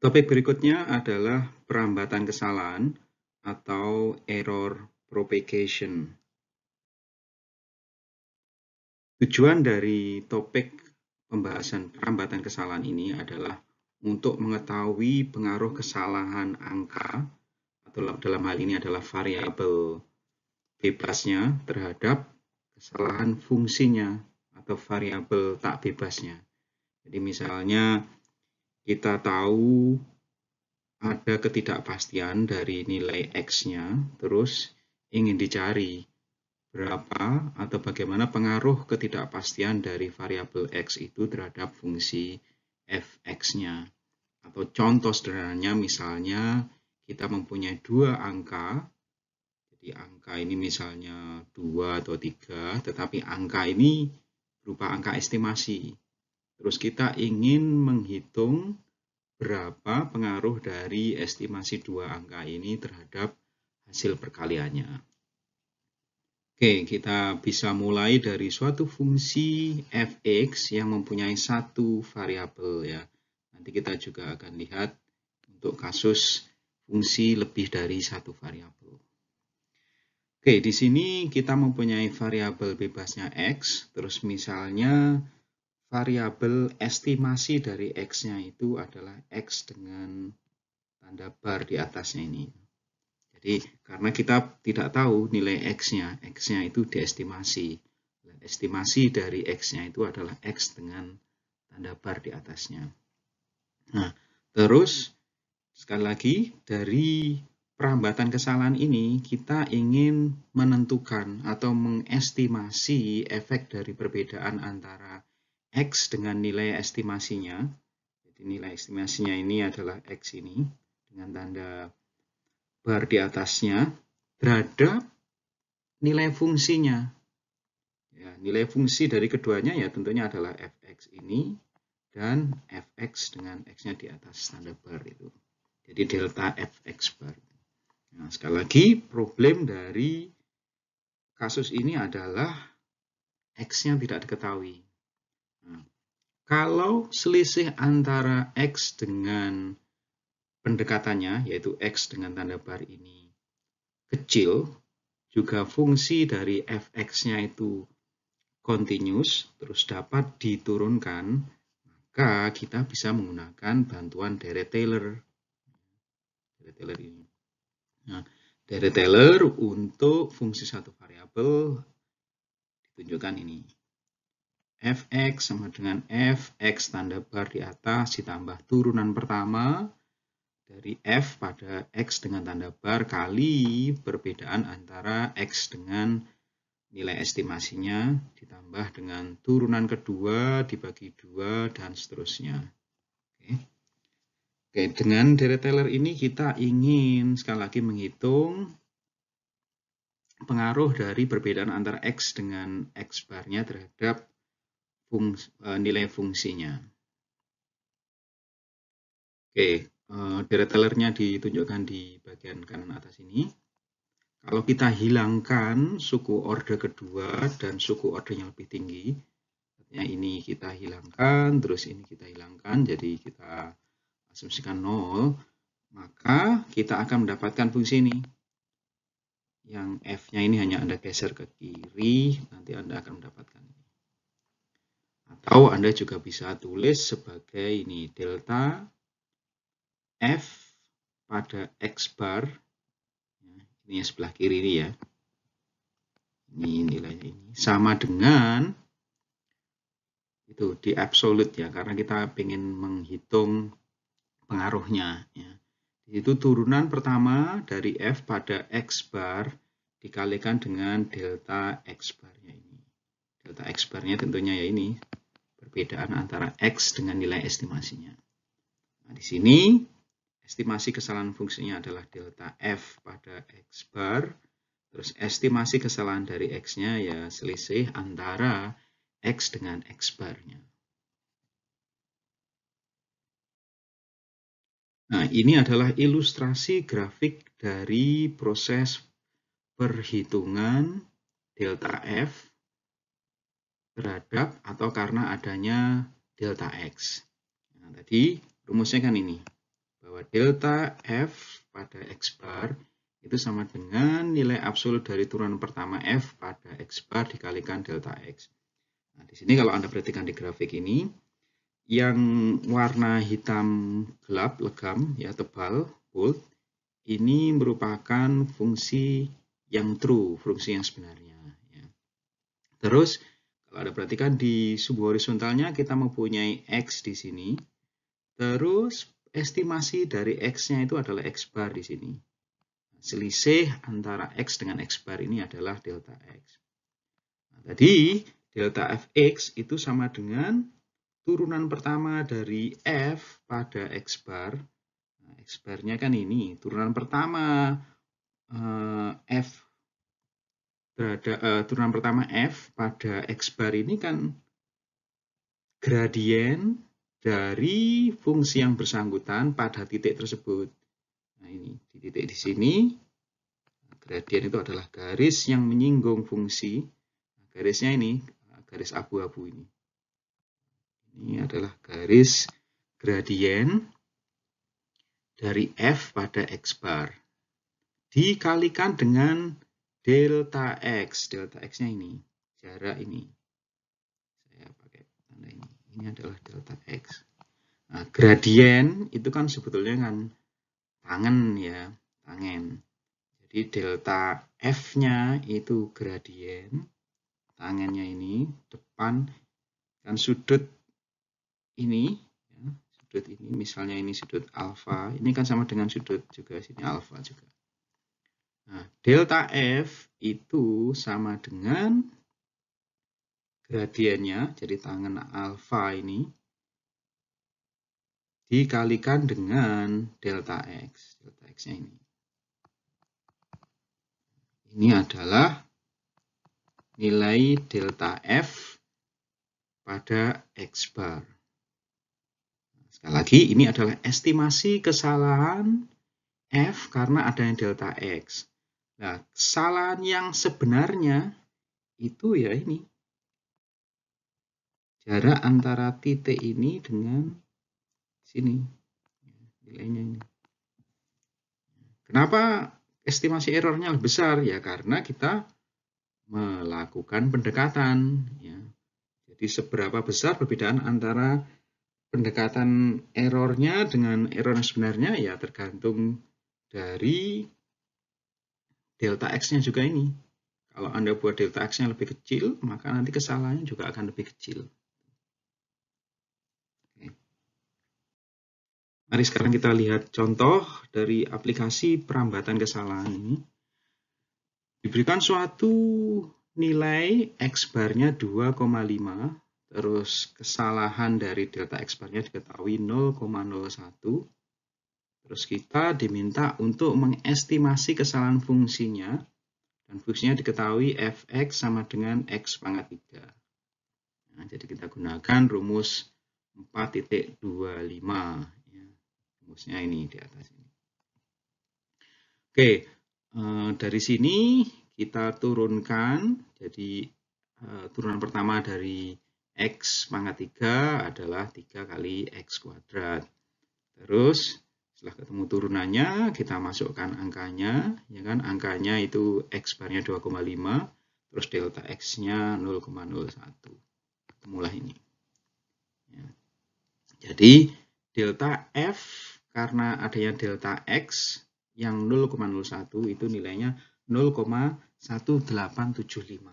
Topik berikutnya adalah perambatan kesalahan atau error propagation. Tujuan dari topik pembahasan perambatan kesalahan ini adalah untuk mengetahui pengaruh kesalahan angka atau dalam hal ini adalah variabel bebasnya terhadap kesalahan fungsinya atau variabel tak bebasnya. Jadi misalnya kita tahu ada ketidakpastian dari nilai X-nya, terus ingin dicari berapa atau bagaimana pengaruh ketidakpastian dari variabel X itu terhadap fungsi fx-nya. Atau contoh sederhananya misalnya kita mempunyai dua angka, jadi angka ini misalnya dua atau tiga, tetapi angka ini berupa angka estimasi. Terus kita ingin menghitung berapa pengaruh dari estimasi dua angka ini terhadap hasil perkaliannya. Oke, kita bisa mulai dari suatu fungsi fx yang mempunyai satu variabel ya. Nanti kita juga akan lihat untuk kasus fungsi lebih dari satu variabel. Oke, di sini kita mempunyai variabel bebasnya x, terus misalnya variabel estimasi dari x-nya itu adalah x dengan tanda bar di atasnya ini. Jadi karena kita tidak tahu nilai x-nya, x-nya itu diestimasi. Nah, estimasi dari x-nya itu adalah x dengan tanda bar di atasnya. Nah, terus sekali lagi dari perambatan kesalahan ini kita ingin menentukan atau mengestimasi efek dari perbedaan antara X dengan nilai estimasinya. Jadi nilai estimasinya ini adalah X ini dengan tanda bar di atasnya terhadap nilai fungsinya. Ya, nilai fungsi dari keduanya ya tentunya adalah fx ini dan fx dengan x-nya di atas tanda bar itu. Jadi delta fx bar. Nah, sekali lagi problem dari kasus ini adalah x-nya tidak diketahui. Kalau selisih antara X dengan pendekatannya, yaitu X dengan tanda bar ini, kecil, juga fungsi dari fx-nya itu continuous, terus dapat diturunkan, maka kita bisa menggunakan bantuan deret Taylor. Deret Taylor ini. Nah, deret Taylor untuk fungsi satu variabel ditunjukkan ini fx sama dengan fx tanda bar di atas ditambah turunan pertama dari f pada x dengan tanda bar kali perbedaan antara x dengan nilai estimasinya ditambah dengan turunan kedua dibagi dua dan seterusnya. Oke. Oke, dengan deret Taylor ini kita ingin sekali lagi menghitung pengaruh dari perbedaan antara X dengan X barnya terhadap Eh, nilai fungsinya. Oke, eh, deret tellernya ditunjukkan di bagian kanan atas ini. Kalau kita hilangkan suku order kedua dan suku yang lebih tinggi, artinya ini kita hilangkan, terus ini kita hilangkan, jadi kita asumsikan nol, maka kita akan mendapatkan fungsi ini. Yang f-nya ini hanya Anda geser ke kiri, nanti Anda akan mendapatkan atau Anda juga bisa tulis sebagai ini delta F pada X bar. Ini yang sebelah kiri ini ya. Ini nilainya ini. Sama dengan itu di absolute ya. Karena kita ingin menghitung pengaruhnya. Ya. Itu turunan pertama dari F pada X bar dikalikan dengan delta X barnya ini. Delta X barnya tentunya ya ini perbedaan antara X dengan nilai estimasinya. Nah, di sini estimasi kesalahan fungsinya adalah delta F pada X bar, terus estimasi kesalahan dari X-nya ya selisih antara X dengan X bar-nya. Nah, ini adalah ilustrasi grafik dari proses perhitungan delta F terhadap atau karena adanya delta X. Nah, tadi rumusnya kan ini, bahwa delta F pada X bar itu sama dengan nilai absolut dari turunan pertama F pada X bar dikalikan delta X. Nah, di sini kalau Anda perhatikan di grafik ini, yang warna hitam gelap, legam, ya tebal, bold, ini merupakan fungsi yang true, fungsi yang sebenarnya. Ya. Terus, kalau ada perhatikan di sumbu horizontalnya kita mempunyai X di sini. Terus estimasi dari X-nya itu adalah X bar di sini. Selisih antara X dengan X bar ini adalah delta X. Nah, tadi delta Fx itu sama dengan turunan pertama dari F pada X bar. Nah, X barnya kan ini, turunan pertama eh, F berada uh, eh, turunan pertama f pada x bar ini kan gradien dari fungsi yang bersangkutan pada titik tersebut. Nah ini di titik di sini gradien itu adalah garis yang menyinggung fungsi nah, garisnya ini garis abu-abu ini. Ini adalah garis gradien dari f pada x bar dikalikan dengan delta x delta x nya ini jarak ini saya pakai tanda ini ini adalah delta x nah, gradien itu kan sebetulnya kan tangan ya tangan. jadi delta f nya itu gradien tangennya ini depan Dan sudut ini ya, sudut ini misalnya ini sudut alfa ini kan sama dengan sudut juga sini alfa juga Nah, delta F itu sama dengan gradiennya, jadi tangan alfa ini, dikalikan dengan delta X. Delta x ini. Ini adalah nilai delta F pada X bar. Nah, sekali lagi, ini adalah estimasi kesalahan F karena adanya delta X. Nah, kesalahan yang sebenarnya itu ya ini. Jarak antara titik ini dengan sini. Nilainya ini. Kenapa estimasi errornya lebih besar? Ya karena kita melakukan pendekatan. Ya. Jadi seberapa besar perbedaan antara pendekatan errornya dengan error yang sebenarnya ya tergantung dari delta x-nya juga ini. Kalau Anda buat delta x-nya lebih kecil, maka nanti kesalahannya juga akan lebih kecil. Oke. Mari sekarang kita lihat contoh dari aplikasi perambatan kesalahan ini. Diberikan suatu nilai x barnya 2,5, terus kesalahan dari delta x barnya diketahui 0,01, Terus kita diminta untuk mengestimasi kesalahan fungsinya dan fungsinya diketahui fx sama dengan x pangkat 3. Nah, jadi kita gunakan rumus 4.25 ya. Rumusnya ini di atas ini. Oke, eh, dari sini kita turunkan jadi eh, turunan pertama dari x pangkat 3 adalah 3 kali x kuadrat. Terus setelah ketemu turunannya, kita masukkan angkanya, ya kan? Angkanya itu x barnya 2,5, terus delta x-nya 0,01. Ketemulah ini. Ya. Jadi, delta f karena adanya delta x yang 0,01 itu nilainya 0,1875.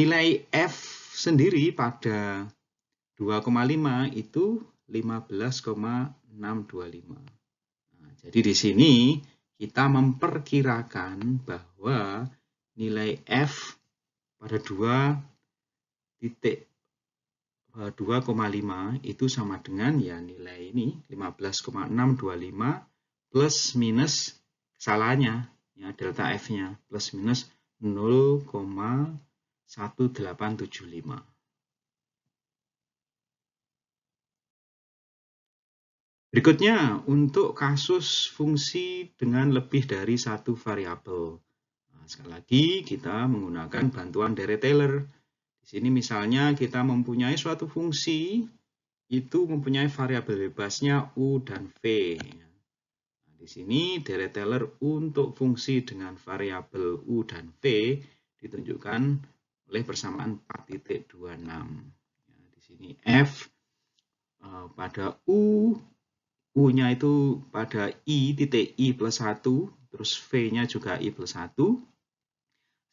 Nilai f sendiri pada 2,5 itu 625. Nah, jadi di sini kita memperkirakan bahwa nilai F pada 2 titik 2,5 itu sama dengan ya nilai ini 15,625 plus minus salahnya ya delta F-nya plus minus 0,1875. Berikutnya, untuk kasus fungsi dengan lebih dari satu variabel. Nah, sekali lagi, kita menggunakan bantuan deret Taylor. Di sini misalnya kita mempunyai suatu fungsi, itu mempunyai variabel bebasnya U dan V. Ya. Nah, di sini deret Taylor untuk fungsi dengan variabel U dan V ditunjukkan oleh persamaan 4.26. Nah, di sini F eh, pada U U-nya itu pada I titik I plus 1, terus V-nya juga I plus 1,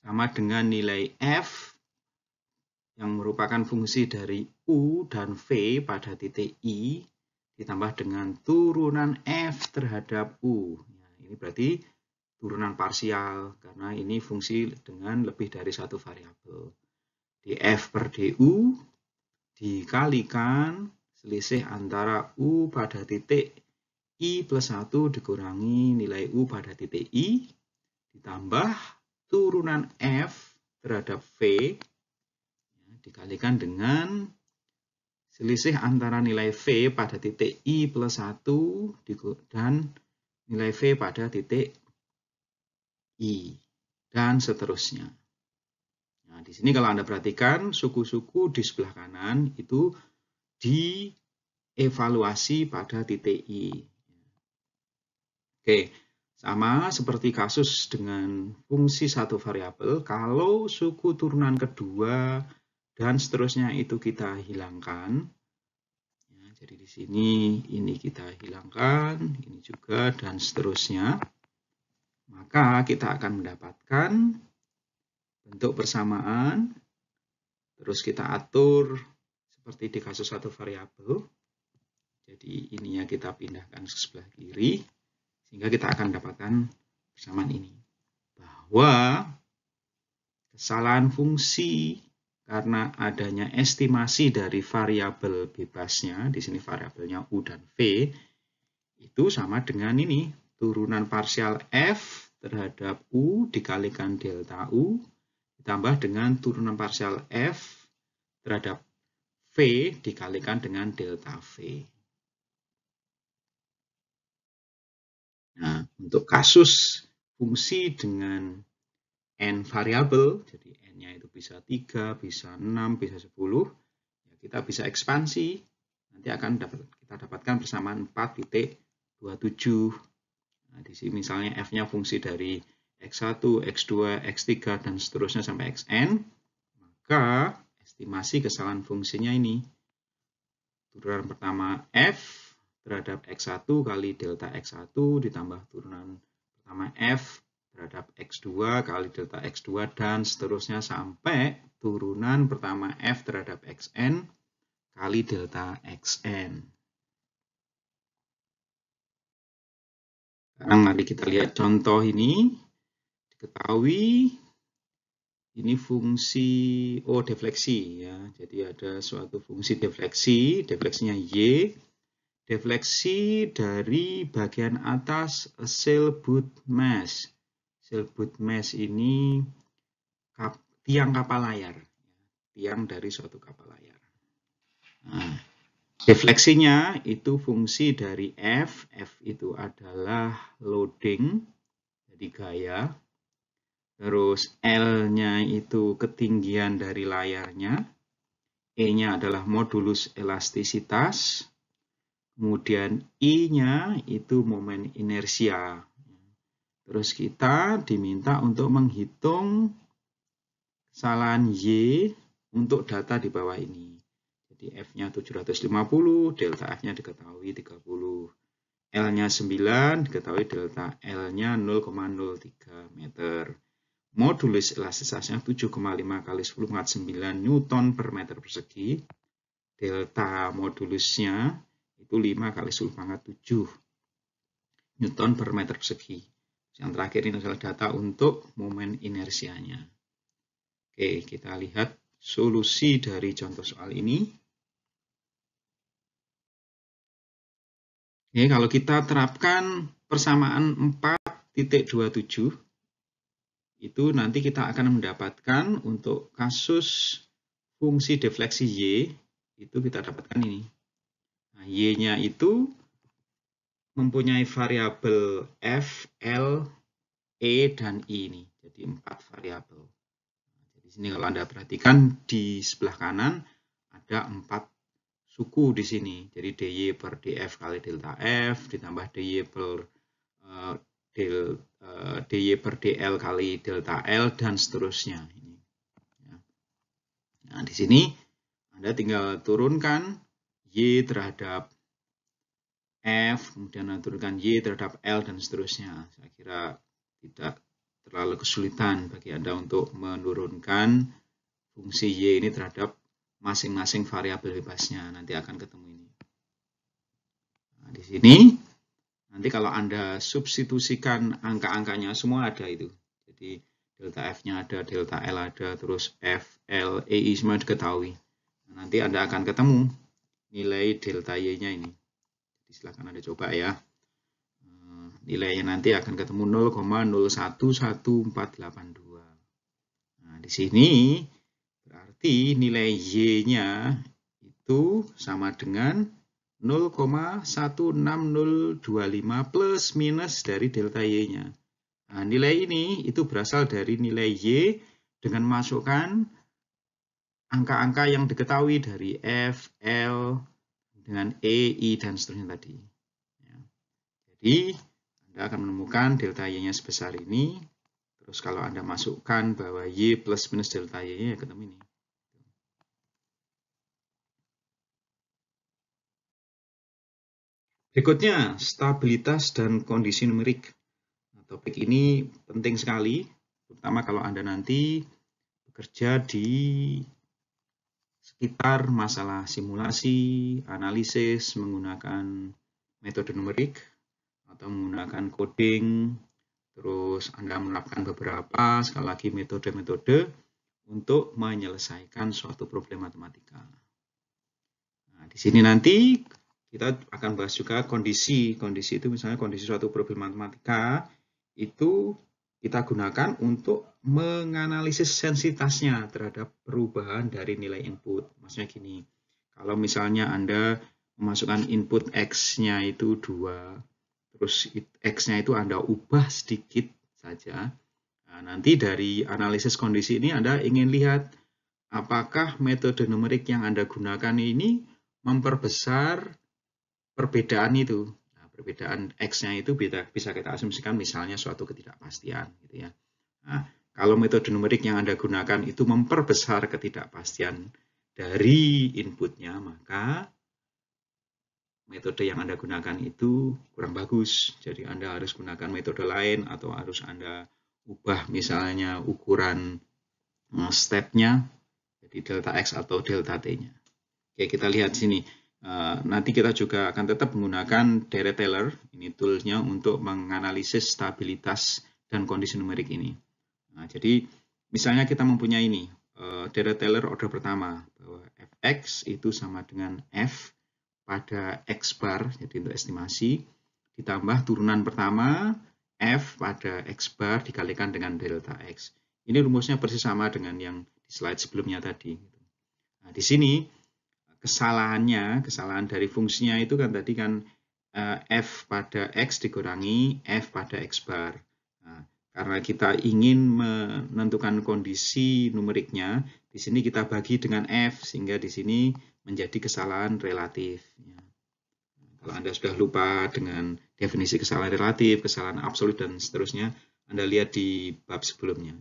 sama dengan nilai F yang merupakan fungsi dari U dan V pada titik I ditambah dengan turunan F terhadap U. Nah, ini berarti turunan parsial karena ini fungsi dengan lebih dari satu variabel. Di F per DU dikalikan selisih antara U pada titik I plus 1 dikurangi nilai U pada titik I ditambah turunan F terhadap V ya, dikalikan dengan selisih antara nilai V pada titik I plus 1 dan nilai V pada titik I, dan seterusnya. Nah, di sini kalau Anda perhatikan, suku-suku di sebelah kanan itu dievaluasi pada titik I. Oke, sama seperti kasus dengan fungsi satu variabel, kalau suku turunan kedua dan seterusnya itu kita hilangkan. Ya, jadi di sini ini kita hilangkan, ini juga dan seterusnya. Maka kita akan mendapatkan bentuk persamaan. Terus kita atur seperti di kasus satu variabel. Jadi ininya kita pindahkan ke sebelah kiri, sehingga kita akan dapatkan persamaan ini. Bahwa kesalahan fungsi karena adanya estimasi dari variabel bebasnya, di sini variabelnya U dan V, itu sama dengan ini, turunan parsial F terhadap U dikalikan delta U, ditambah dengan turunan parsial F terhadap V dikalikan dengan delta V. Nah, untuk kasus fungsi dengan n variabel, jadi n-nya itu bisa 3, bisa 6, bisa 10, ya kita bisa ekspansi, nanti akan dapat, kita dapatkan persamaan 4.27. Nah, di sini misalnya f-nya fungsi dari x1, x2, x3, dan seterusnya sampai xn, maka estimasi kesalahan fungsinya ini. Turunan pertama F terhadap X1 kali delta X1 ditambah turunan pertama F terhadap X2 kali delta X2 dan seterusnya sampai turunan pertama F terhadap Xn kali delta Xn. Sekarang mari kita lihat contoh ini. Diketahui ini fungsi O oh, defleksi ya. Jadi ada suatu fungsi defleksi, defleksinya Y. Defleksi dari bagian atas sel sailboat mesh. boot mass ini kap, tiang kapal layar. Ya. Tiang dari suatu kapal layar. Nah, defleksinya itu fungsi dari F. F itu adalah loading, jadi gaya Terus L-nya itu ketinggian dari layarnya. E-nya adalah modulus elastisitas. Kemudian I-nya itu momen inersia. Terus kita diminta untuk menghitung kesalahan Y untuk data di bawah ini. Jadi F-nya 750, delta F-nya diketahui 30. L-nya 9, diketahui delta L-nya 0,03 meter modulus elastisitasnya 7,5 kali 10 pangkat 9 Newton per meter persegi. Delta modulusnya itu 5 kali 10 pangkat 7 Newton per meter persegi. Yang terakhir ini adalah data untuk momen inersianya. Oke, kita lihat solusi dari contoh soal ini. Oke, kalau kita terapkan persamaan 4.27 itu nanti kita akan mendapatkan untuk kasus fungsi defleksi Y, itu kita dapatkan ini. Nah, Y-nya itu mempunyai variabel F, L, E, dan I ini. Jadi empat variabel. Jadi nah, sini kalau Anda perhatikan di sebelah kanan ada empat suku di sini. Jadi DY per DF kali delta F ditambah DY per del, uh, dy per dl kali delta l dan seterusnya. Ya. Nah di sini anda tinggal turunkan y terhadap F, kemudian turunkan Y terhadap L, dan seterusnya. Saya kira tidak terlalu kesulitan bagi Anda untuk menurunkan fungsi Y ini terhadap masing-masing variabel bebasnya. Nanti akan ketemu ini. Nah, di sini Nanti kalau Anda substitusikan angka-angkanya semua ada itu. Jadi delta F-nya ada, delta L ada, terus F, L, e, I semua diketahui. Nah, nanti Anda akan ketemu nilai delta Y-nya ini. Jadi silahkan Anda coba ya. Eh, nilainya nanti akan ketemu 0,011482. Nah, di sini berarti nilai Y-nya itu sama dengan 0,16025 plus minus dari delta Y-nya. Nah, nilai ini itu berasal dari nilai Y dengan masukkan angka-angka yang diketahui dari F, L, dengan E, I, dan seterusnya tadi. Ya. Jadi, Anda akan menemukan delta Y-nya sebesar ini. Terus kalau Anda masukkan bahwa Y plus minus delta Y-nya, ya ketemu ini. Berikutnya, stabilitas dan kondisi numerik. Nah, topik ini penting sekali, terutama kalau Anda nanti bekerja di sekitar masalah simulasi, analisis menggunakan metode numerik atau menggunakan coding, terus Anda menerapkan beberapa sekali lagi metode-metode untuk menyelesaikan suatu problem matematika. Nah, di sini nanti kita akan bahas juga kondisi. Kondisi itu misalnya kondisi suatu problem matematika itu kita gunakan untuk menganalisis sensitasnya terhadap perubahan dari nilai input. Maksudnya gini, kalau misalnya Anda memasukkan input X-nya itu dua, terus X-nya itu Anda ubah sedikit saja, nah, nanti dari analisis kondisi ini Anda ingin lihat apakah metode numerik yang Anda gunakan ini memperbesar perbedaan itu nah, perbedaan x-nya itu bisa, bisa kita asumsikan misalnya suatu ketidakpastian gitu ya nah, kalau metode numerik yang anda gunakan itu memperbesar ketidakpastian dari inputnya maka metode yang Anda gunakan itu kurang bagus. Jadi Anda harus gunakan metode lain atau harus Anda ubah misalnya ukuran eh, stepnya jadi delta X atau delta T-nya. Oke, kita lihat sini. Eh, nanti kita juga akan tetap menggunakan Dere Taylor, ini toolsnya untuk menganalisis stabilitas dan kondisi numerik ini. Nah, jadi misalnya kita mempunyai ini, uh, Dere Taylor order pertama, bahwa fx itu sama dengan f pada x bar, jadi untuk estimasi, ditambah turunan pertama, f pada x bar dikalikan dengan delta x. Ini rumusnya persis sama dengan yang di slide sebelumnya tadi. Nah, di sini kesalahannya, kesalahan dari fungsinya itu kan tadi kan eh, F pada X dikurangi F pada X bar. Nah, karena kita ingin menentukan kondisi numeriknya, di sini kita bagi dengan F, sehingga di sini menjadi kesalahan relatif. kalau Anda sudah lupa dengan definisi kesalahan relatif, kesalahan absolut, dan seterusnya, Anda lihat di bab sebelumnya.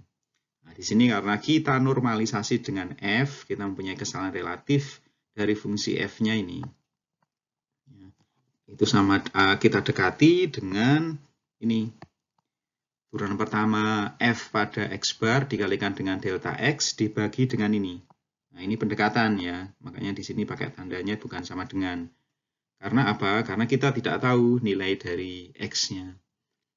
Nah, di sini karena kita normalisasi dengan F, kita mempunyai kesalahan relatif, dari fungsi f-nya ini ya. itu sama eh, kita dekati dengan ini turunan pertama f pada x bar dikalikan dengan delta x dibagi dengan ini nah ini pendekatan ya makanya di sini pakai tandanya bukan sama dengan karena apa karena kita tidak tahu nilai dari x-nya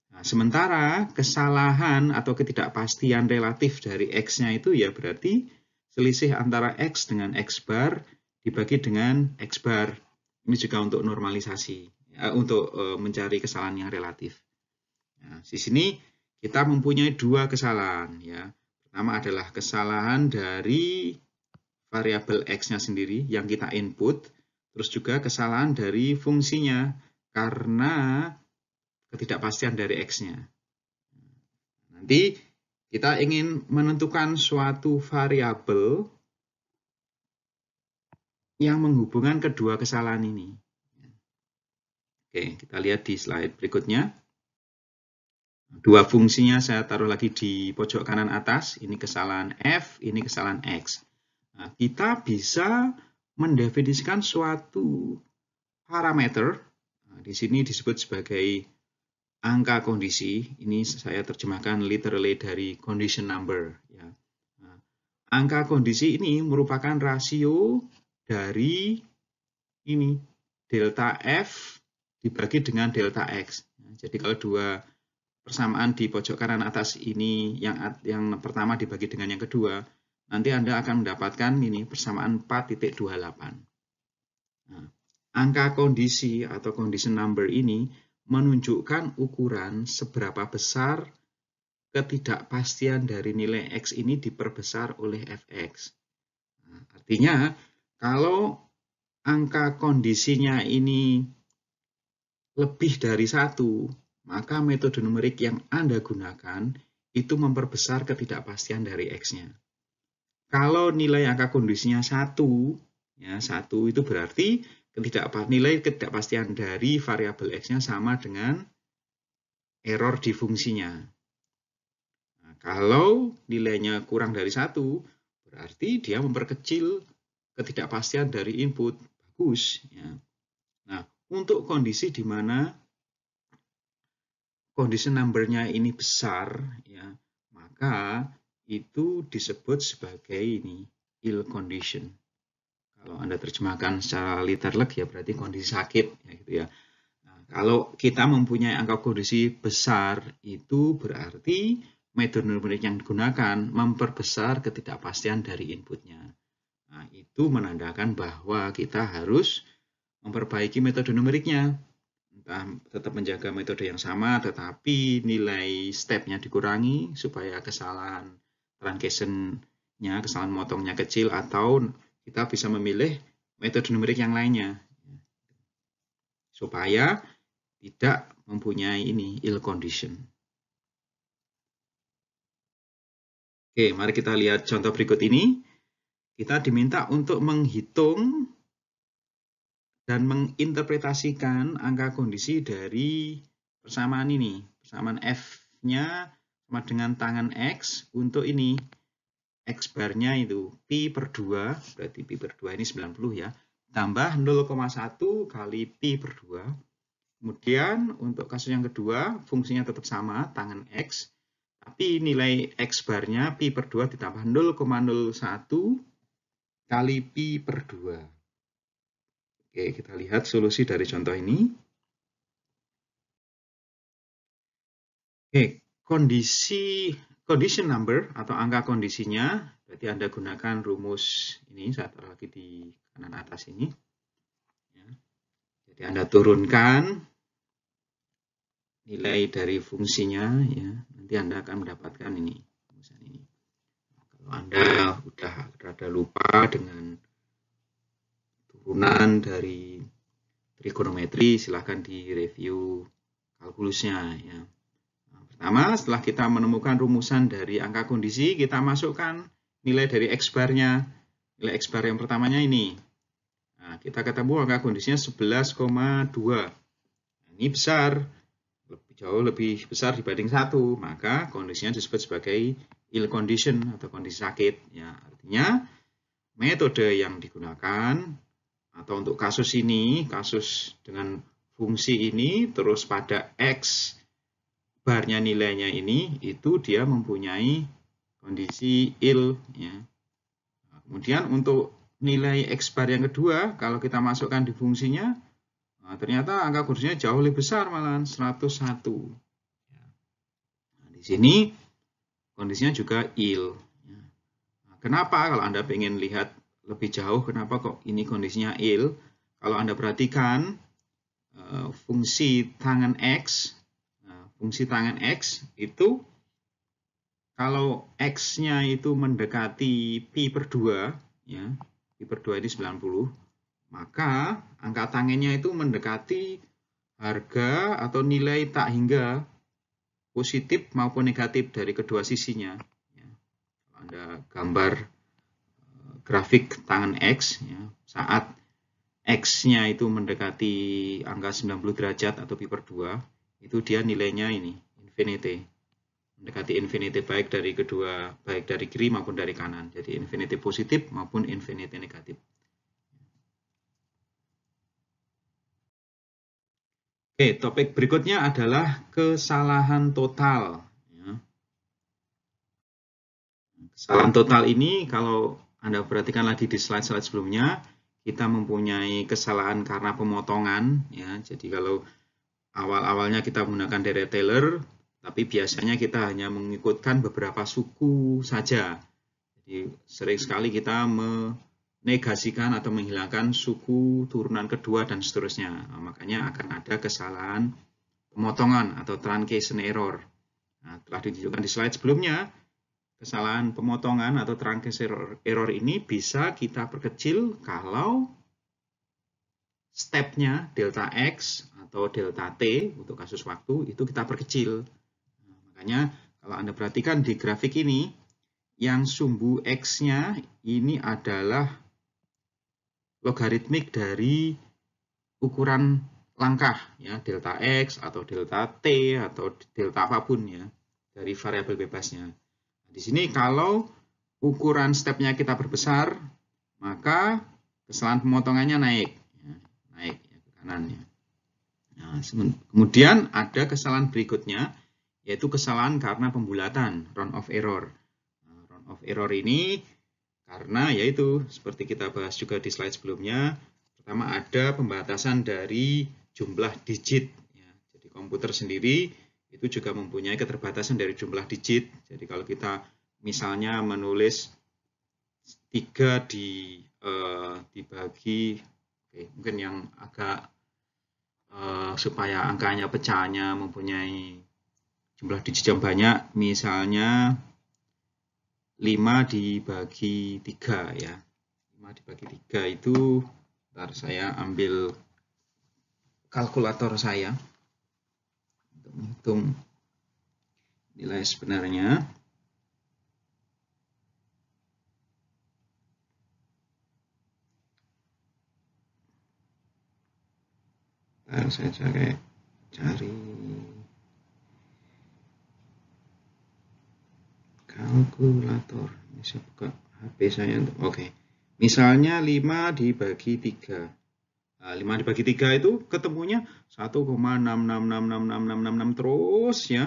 Nah, sementara kesalahan atau ketidakpastian relatif dari x-nya itu ya berarti selisih antara x dengan x bar dibagi dengan X bar. Ini juga untuk normalisasi, uh, untuk uh, mencari kesalahan yang relatif. Nah, di sini kita mempunyai dua kesalahan. ya. Pertama adalah kesalahan dari variabel X-nya sendiri yang kita input, terus juga kesalahan dari fungsinya karena ketidakpastian dari X-nya. Nanti kita ingin menentukan suatu variabel yang menghubungkan kedua kesalahan ini. Oke, kita lihat di slide berikutnya. Dua fungsinya saya taruh lagi di pojok kanan atas. Ini kesalahan F, ini kesalahan X. Nah, kita bisa mendefinisikan suatu parameter. Nah, di sini disebut sebagai angka kondisi. Ini saya terjemahkan literally dari condition number. Ya. Nah, angka kondisi ini merupakan rasio dari ini delta F dibagi dengan delta X. Jadi kalau dua persamaan di pojok kanan atas ini yang yang pertama dibagi dengan yang kedua, nanti Anda akan mendapatkan ini persamaan 4.28. Nah, angka kondisi atau condition number ini menunjukkan ukuran seberapa besar ketidakpastian dari nilai X ini diperbesar oleh Fx. Nah, artinya, kalau angka kondisinya ini lebih dari satu, maka metode numerik yang Anda gunakan itu memperbesar ketidakpastian dari X-nya. Kalau nilai angka kondisinya satu, ya satu itu berarti ketidakpa nilai ketidakpastian dari variabel X-nya sama dengan error di fungsinya. Nah, kalau nilainya kurang dari satu, berarti dia memperkecil ketidakpastian dari input bagus ya. Nah, untuk kondisi di mana kondisi numbernya ini besar ya, maka itu disebut sebagai ini ill condition. Kalau Anda terjemahkan secara literlek ya berarti kondisi sakit ya gitu ya. Nah, kalau kita mempunyai angka kondisi besar itu berarti metode numerik yang digunakan memperbesar ketidakpastian dari inputnya. Nah, itu menandakan bahwa kita harus memperbaiki metode numeriknya. Entah tetap menjaga metode yang sama, tetapi nilai stepnya dikurangi supaya kesalahan truncation-nya, kesalahan motongnya kecil, atau kita bisa memilih metode numerik yang lainnya. Supaya tidak mempunyai ini ill condition. Oke, mari kita lihat contoh berikut ini. Kita diminta untuk menghitung dan menginterpretasikan angka kondisi dari persamaan ini. Persamaan F-nya sama dengan tangan X untuk ini. X barnya itu Pi per 2, berarti Pi per 2 ini 90 ya. Tambah 0,1 kali Pi per 2. Kemudian untuk kasus yang kedua, fungsinya tetap sama, tangan X. Tapi nilai X barnya Pi per 2 ditambah 0,01 kali pi per 2. Oke, kita lihat solusi dari contoh ini. Oke, kondisi condition number atau angka kondisinya, berarti Anda gunakan rumus ini, saya taruh lagi di kanan atas ini. Ya. Jadi Anda turunkan nilai dari fungsinya, ya nanti Anda akan mendapatkan ini. ini. Anda sudah rada lupa dengan turunan dari trigonometri, silahkan di review kalkulusnya. Ya. Nah, pertama, setelah kita menemukan rumusan dari angka kondisi, kita masukkan nilai dari X barnya, Nilai X bar yang pertamanya ini. Nah, kita ketemu angka kondisinya 11,2. Nah, ini besar, lebih jauh lebih besar dibanding satu maka kondisinya disebut sebagai ill condition atau kondisi sakit ya artinya metode yang digunakan atau untuk kasus ini kasus dengan fungsi ini terus pada x barnya nilainya ini itu dia mempunyai kondisi ill ya kemudian untuk nilai x bar yang kedua kalau kita masukkan di fungsinya nah, ternyata angka kursinya jauh lebih besar malah 101 nah, di sini Kondisinya juga ill. Ya. Nah, kenapa kalau Anda ingin lihat lebih jauh, kenapa kok ini kondisinya ill? Kalau Anda perhatikan, eh, fungsi tangan X, nah, fungsi tangan X itu kalau X-nya itu mendekati Pi per 2, ya, Pi per 2 ini 90, maka angka tangannya itu mendekati harga atau nilai tak hingga positif maupun negatif dari kedua sisinya. Ya. Anda gambar eh, grafik tangan X ya, saat X-nya itu mendekati angka 90 derajat atau pi per 2, itu dia nilainya ini, infinity. Mendekati infinity baik dari kedua, baik dari kiri maupun dari kanan. Jadi infinity positif maupun infinity negatif. Oke, topik berikutnya adalah kesalahan total. Ya. Kesalahan total ini kalau Anda perhatikan lagi di slide-slide sebelumnya, kita mempunyai kesalahan karena pemotongan. ya. Jadi kalau awal-awalnya kita menggunakan deret Taylor, tapi biasanya kita hanya mengikutkan beberapa suku saja. Jadi sering sekali kita negasikan atau menghilangkan suku turunan kedua dan seterusnya. Nah, makanya akan ada kesalahan pemotongan atau truncation error. Nah, telah ditunjukkan di slide sebelumnya, kesalahan pemotongan atau truncation error, error ini bisa kita perkecil kalau stepnya delta X atau delta T untuk kasus waktu itu kita perkecil. Nah, makanya kalau Anda perhatikan di grafik ini, yang sumbu X-nya ini adalah logaritmik dari ukuran langkah ya delta x atau delta t atau delta apapun ya dari variabel bebasnya. Nah, di sini kalau ukuran stepnya kita berbesar maka kesalahan pemotongannya naik ya, naik ya, ke kanannya. Nah, kemudian ada kesalahan berikutnya yaitu kesalahan karena pembulatan round of error. Nah, round of error ini karena yaitu seperti kita bahas juga di slide sebelumnya, pertama ada pembatasan dari jumlah digit. Ya. Jadi komputer sendiri itu juga mempunyai keterbatasan dari jumlah digit. Jadi kalau kita misalnya menulis 3 di, eh, dibagi, mungkin yang agak eh, supaya angkanya pecahnya mempunyai jumlah digit yang banyak, misalnya 5 dibagi 3 ya. 5 dibagi 3 itu, ntar saya ambil kalkulator saya untuk menghitung nilai sebenarnya. Ntar saya cari, cari kalkulator ini saya buka HP saya untuk oke okay. misalnya 5 dibagi 3 nah, 5 dibagi 3 itu ketemunya 1,6666666 terus ya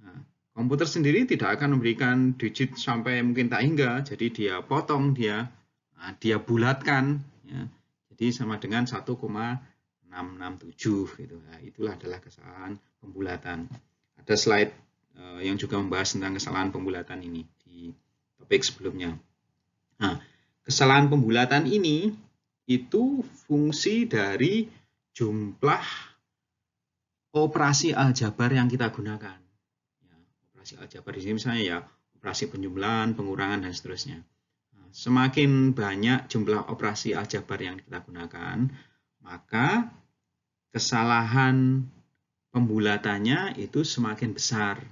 nah, komputer sendiri tidak akan memberikan digit sampai mungkin tak hingga jadi dia potong dia nah, dia bulatkan ya. jadi sama dengan 1,667 gitu nah, itulah adalah kesalahan pembulatan ada slide Eh, yang juga membahas tentang kesalahan pembulatan ini di topik sebelumnya. Nah, kesalahan pembulatan ini itu fungsi dari jumlah operasi aljabar yang kita gunakan. Ya, operasi aljabar di sini misalnya ya operasi penjumlahan, pengurangan, dan seterusnya. Nah, semakin banyak jumlah operasi aljabar yang kita gunakan, maka kesalahan pembulatannya itu semakin besar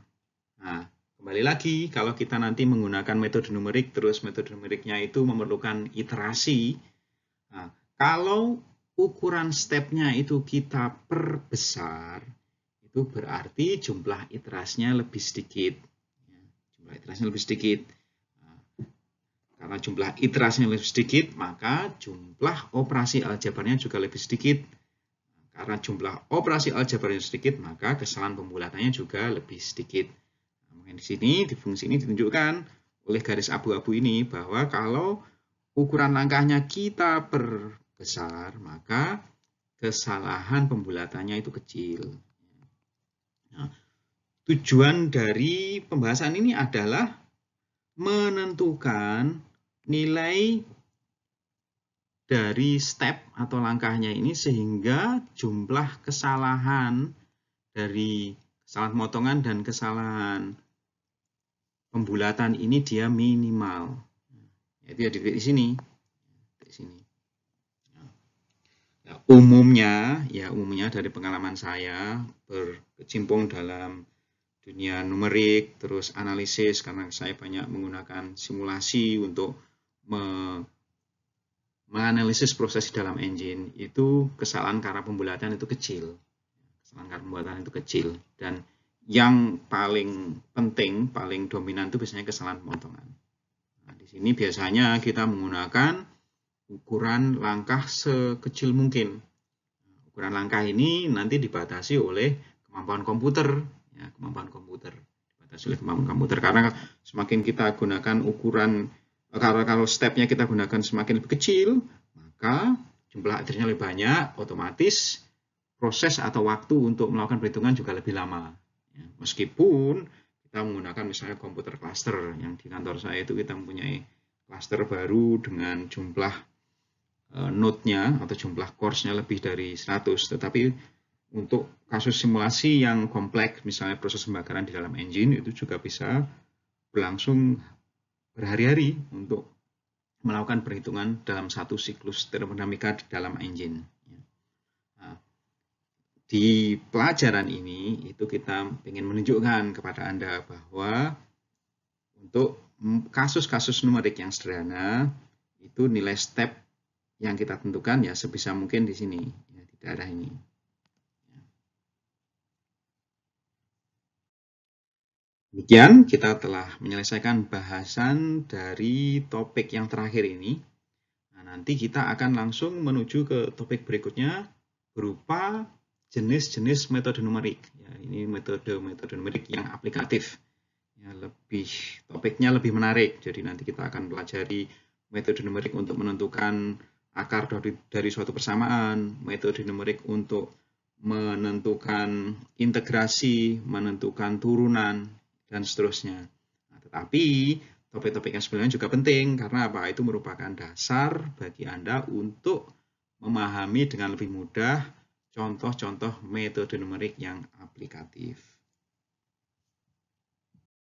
Nah, kembali lagi, kalau kita nanti menggunakan metode numerik, terus metode numeriknya itu memerlukan iterasi, nah, kalau ukuran stepnya itu kita perbesar, itu berarti jumlah iterasinya lebih sedikit. Ya, jumlah iterasinya lebih sedikit. Nah, karena jumlah iterasinya lebih sedikit, maka jumlah operasi aljabarnya juga lebih sedikit. Karena jumlah operasi aljabarnya sedikit, maka kesalahan pembulatannya juga lebih sedikit. Kemudian di sini, di fungsi ini ditunjukkan oleh garis abu-abu ini bahwa kalau ukuran langkahnya kita perbesar, maka kesalahan pembulatannya itu kecil. Nah, tujuan dari pembahasan ini adalah menentukan nilai dari step atau langkahnya ini sehingga jumlah kesalahan dari kesalahan pemotongan dan kesalahan pembulatan ini dia minimal. Itu ya di sini. Di sini. Nah, umumnya ya umumnya dari pengalaman saya berkecimpung dalam dunia numerik terus analisis karena saya banyak menggunakan simulasi untuk me menganalisis proses di dalam engine itu kesalahan karena pembulatan itu kecil kesalahan karena pembulatan itu kecil dan yang paling penting, paling dominan itu biasanya kesalahan pemotongan. Nah, di sini biasanya kita menggunakan ukuran langkah sekecil mungkin. Nah, ukuran langkah ini nanti dibatasi oleh kemampuan komputer, ya, kemampuan komputer dibatasi oleh kemampuan komputer karena semakin kita gunakan ukuran kalau kalau stepnya kita gunakan semakin lebih kecil maka jumlah akhirnya lebih banyak otomatis proses atau waktu untuk melakukan perhitungan juga lebih lama Ya, meskipun kita menggunakan misalnya komputer cluster yang di kantor saya itu kita mempunyai cluster baru dengan jumlah e, node-nya atau jumlah course-nya lebih dari 100, tetapi untuk kasus simulasi yang kompleks, misalnya proses pembakaran di dalam engine, itu juga bisa berlangsung berhari-hari untuk melakukan perhitungan dalam satu siklus termodinamika di dalam engine di pelajaran ini itu kita ingin menunjukkan kepada Anda bahwa untuk kasus-kasus numerik yang sederhana itu nilai step yang kita tentukan ya sebisa mungkin di sini ya, di daerah ini. Demikian kita telah menyelesaikan bahasan dari topik yang terakhir ini. Nah, nanti kita akan langsung menuju ke topik berikutnya berupa jenis-jenis metode numerik. Ya, ini metode-metode numerik yang aplikatif. Ya, lebih topiknya lebih menarik. Jadi nanti kita akan pelajari metode numerik untuk menentukan akar dari, dari suatu persamaan, metode numerik untuk menentukan integrasi, menentukan turunan, dan seterusnya. Nah, tetapi topik-topik yang sebenarnya juga penting karena apa? Itu merupakan dasar bagi Anda untuk memahami dengan lebih mudah contoh-contoh metode numerik yang aplikatif.